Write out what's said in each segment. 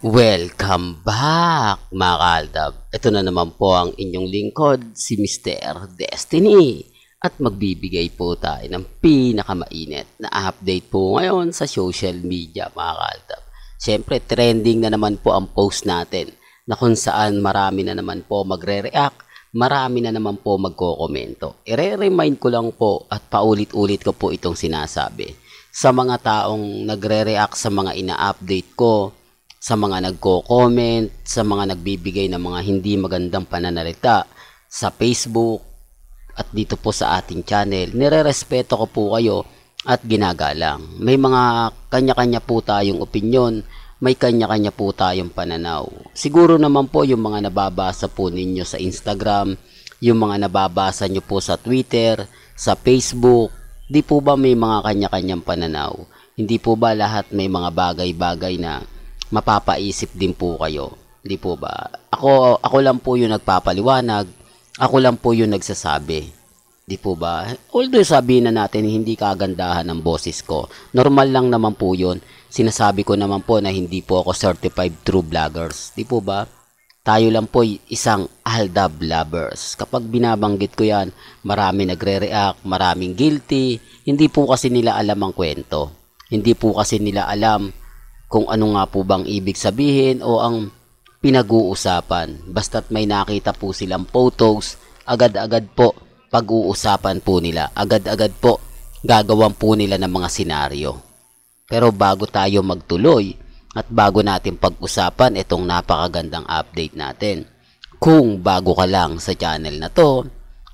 Welcome back mga kaaldab. Ito na naman po ang inyong lingkod, si Mr. Destiny. At magbibigay po tayo ng pinakamainit na update po ngayon sa social media mga kaaldab. Siyempre trending na naman po ang post natin na kung saan marami na naman po magre-react, marami na naman po magkokomento. Ire-remind ko lang po at paulit-ulit ko po itong sinasabi. Sa mga taong nagre-react sa mga ina-update ko, sa mga nagko-comment, sa mga nagbibigay ng mga hindi magandang pananalita sa Facebook at dito po sa ating channel. Nire-respeto ko po kayo at ginagalang. May mga kanya-kanya po tayong opinion, may kanya-kanya po tayong pananaw. Siguro naman po yung mga nababasa po ninyo sa Instagram, yung mga nababasa nyo po sa Twitter, sa Facebook, di po ba may mga kanya-kanyang pananaw? Hindi po ba lahat may mga bagay-bagay na mapapaisip din po kayo. Hindi po ba? Ako, ako lang po yung nagpapaliwanag. Ako lang po yung nagsasabi. Di po ba? Although sabi na natin hindi kagandahan ng boses ko. Normal lang naman po yun. Sinasabi ko naman po na hindi po ako certified true vloggers. Di po ba? Tayo lang po isang Alda lovers. Kapag binabanggit ko yan, marami nagre-react, maraming guilty. Hindi po kasi nila alam ang kwento. Hindi po kasi nila alam kung ano nga po bang ibig sabihin o ang pinag-uusapan. Basta't may nakita po silang photos, agad-agad po pag-uusapan po nila. Agad-agad po gagawan po nila ng mga senaryo. Pero bago tayo magtuloy at bago natin pag-usapan itong napakagandang update natin. Kung bago ka lang sa channel na to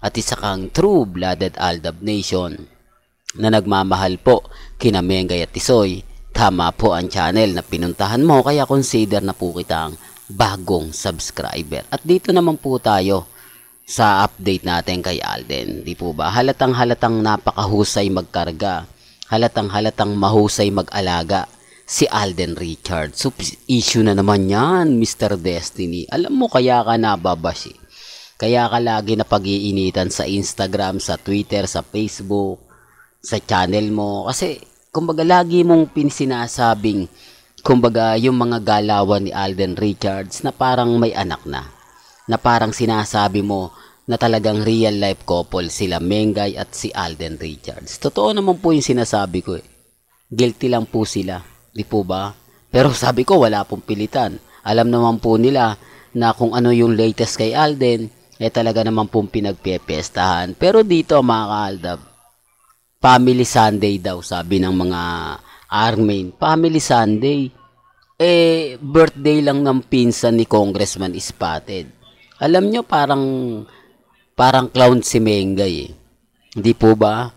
at isa kang true-blooded Aldab Nation na nagmamahal po kina Mengay at Tisoy, Tama po ang channel na pinuntahan mo kaya consider na po kitang bagong subscriber. At dito naman po tayo sa update natin kay Alden. Di po ba? Halatang halatang napakahusay magkarga. Halatang halatang mahusay mag-alaga si Alden Richard. So issue na naman yan, Mr. Destiny. Alam mo kaya ka nababash eh. Kaya ka lagi na pag-iinitan sa Instagram, sa Twitter, sa Facebook, sa channel mo. Kasi kumbaga lagi mong pinisinasabing kumbaga yung mga galawan ni Alden Richards na parang may anak na na parang sinasabi mo na talagang real life couple sila Mengay at si Alden Richards. Totoo naman po yung sinasabi ko eh. Guilty lang po sila. Di po ba? Pero sabi ko wala pong pilitan. Alam naman po nila na kung ano yung latest kay Alden, eh talaga naman pong pinagpepestahan. Pero dito mga kaaldab, Family Sunday daw, sabi ng mga Armin. Family Sunday. Eh, birthday lang ng pinsan ni Congressman Spotted. Alam nyo, parang, parang clown si Mengay eh. Hindi po ba?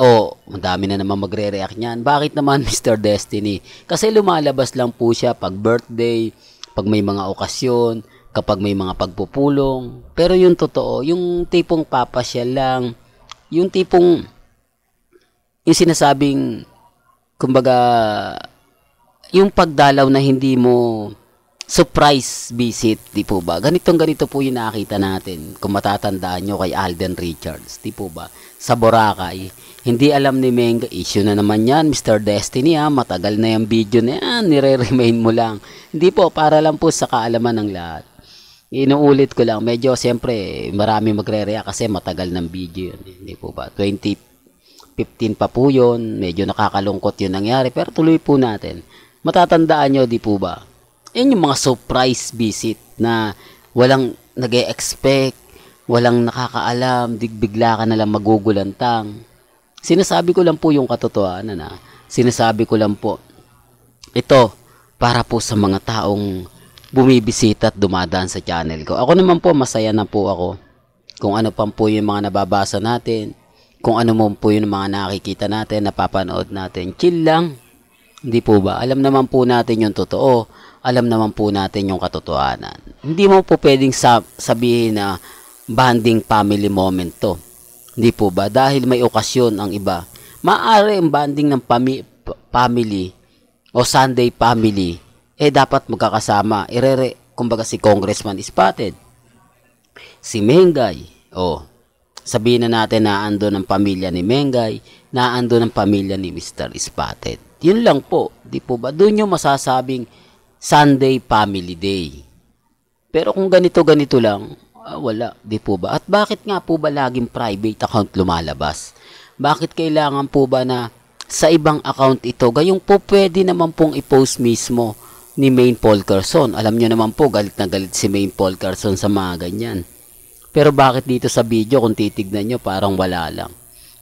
Oh, madami na naman magre-react niyan. Bakit naman Mr. Destiny? Kasi lumalabas lang po siya pag birthday, pag may mga okasyon, kapag may mga pagpupulong. Pero yung totoo, yung tipong papasya lang, yung tipong yung sinasabing, kumbaga, yung pagdalaw na hindi mo surprise visit, di po ba? Ganitong ganito po yung nakita natin kung matatandaan nyo kay Alden Richards, di po ba? Sa Boracay, hindi alam ni Menga, issue na naman yan, Mr. Destiny ha, ah, matagal na yung video na yan, nire-remain mo lang. Hindi po, para lang po sa kaalaman ng lahat. Inuulit ko lang, medyo siyempre marami magre-react kasi matagal ng video yun, hindi eh, po ba? 20 15 pa po yun. Medyo nakakalungkot yung nangyari. Pero tuloy po natin. Matatandaan nyo, di po ba? Yan yung mga surprise visit na walang nag expect walang nakakaalam, bigla ka na lang magugulantang. Sinasabi ko lang po yung katotohanan na sinasabi ko lang po. Ito, para po sa mga taong bumibisita at dumadaan sa channel ko. Ako naman po, masaya na po ako. Kung ano pa po yung mga nababasa natin, kung ano mo po yung mga nakikita natin, napapanood natin. Chill lang. Hindi po ba? Alam naman po natin yung totoo. Alam naman po natin yung katotohanan. Hindi mo po pwedeng sabihin na bonding family moment to. Hindi po ba? Dahil may okasyon ang iba. Maaari ang bonding ng pami- family o Sunday family eh dapat magkakasama. Irere, kumbaga si Congressman Spotted, si Mengay, oh, sabihin na natin na ando ang pamilya ni Mengay, na ando ang pamilya ni Mr. Spotted. Yun lang po, di po ba? Doon nyo masasabing Sunday Family Day. Pero kung ganito-ganito lang, ah, wala, di po ba? At bakit nga po ba laging private account lumalabas? Bakit kailangan po ba na sa ibang account ito? Gayong po pwede naman pong i-post mismo ni Main Paul Carson. Alam nyo naman po, galit na galit si Main Paul Carson sa mga ganyan. Pero bakit dito sa video kung titignan nyo parang wala lang?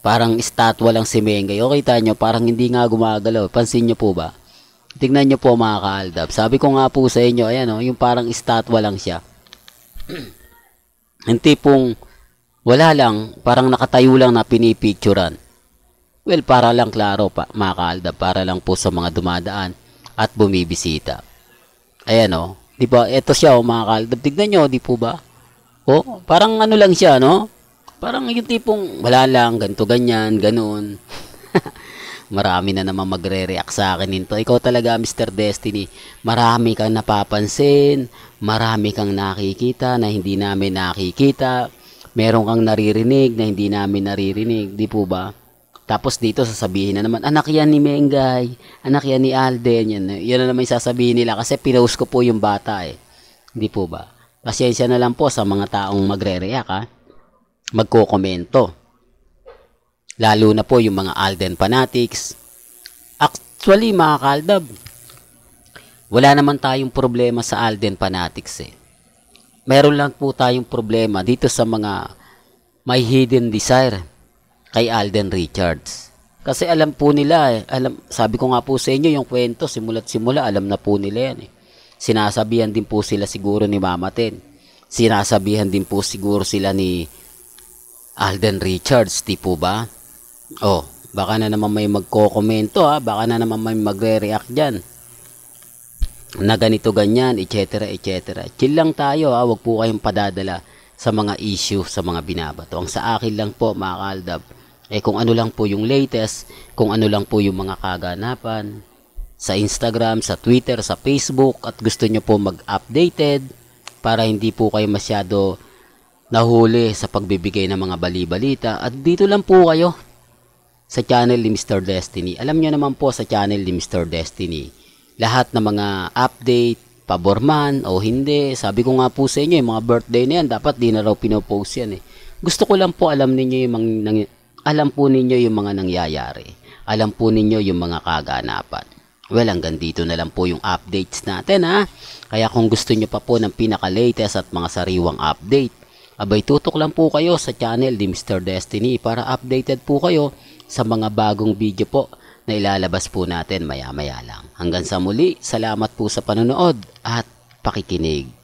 Parang estatwa lang si Mengay. O kita nyo, parang hindi nga gumagalaw. Pansin nyo po ba? Tignan nyo po mga kaaldab. Sabi ko nga po sa inyo, ayan o, oh, yung parang estatwa lang siya. yung tipong wala lang, parang nakatayo lang na pinipicturan. Well, para lang klaro pa, mga kaaldab, para lang po sa mga dumadaan at bumibisita. Ayan o, oh, di ba, eto siya o oh, mga kaaldab. Tignan nyo, di po ba? O, oh, parang ano lang siya, no? Parang yung tipong wala lang, ganto ganyan, ganoon. Marami na naman magre-react sa akin nito. Ikaw talaga, Mr. Destiny. Marami kang napapansin, marami kang nakikita na hindi namin nakikita. Meron kang naririnig na hindi namin naririnig, di po ba? Tapos dito sasabihin na naman, anak yan ni Mengay, anak yan ni Alden, yan, yan na naman sasabihin nila kasi pinost ko po yung bata eh. Di po ba? Pasensya na lang po sa mga taong magre-react ha. Magko-komento. Lalo na po yung mga Alden fanatics. Actually mga kaldab, wala naman tayong problema sa Alden fanatics eh. Meron lang po tayong problema dito sa mga may hidden desire kay Alden Richards. Kasi alam po nila eh, alam, sabi ko nga po sa inyo yung kwento simula't simula alam na po nila yan eh Sinasabihan din po sila siguro ni Mama Ten. Sinasabihan din po siguro sila ni Alden Richards, di po ba? Oh, baka na naman may magko-komento ha, ah. baka na naman may magre-react diyan. Na ganito ganyan, etc. etc. Chill lang tayo ha, ah. wag po kayong padadala sa mga issue sa mga binabato. Ang sa akin lang po mga kaldab, eh kung ano lang po yung latest, kung ano lang po yung mga kaganapan, sa Instagram, sa Twitter, sa Facebook at gusto nyo po mag-updated para hindi po kayo masyado nahuli sa pagbibigay ng mga bali-balita at dito lang po kayo sa channel ni Mr. Destiny. Alam nyo naman po sa channel ni Mr. Destiny, lahat ng mga update, pabor man o hindi, sabi ko nga po sa inyo, yung mga birthday na yan, dapat di na raw pinopost yan eh. Gusto ko lang po alam ninyo yung mga, alam po ninyo yung mga nangyayari. Alam po ninyo yung mga kaganapan. Well, hanggang dito na lang po yung updates natin ha. Kaya kung gusto nyo pa po ng pinaka-latest at mga sariwang update, abay tutok lang po kayo sa channel ni Mr. Destiny para updated po kayo sa mga bagong video po na ilalabas po natin maya-maya lang. Hanggang sa muli, salamat po sa panonood at pakikinig.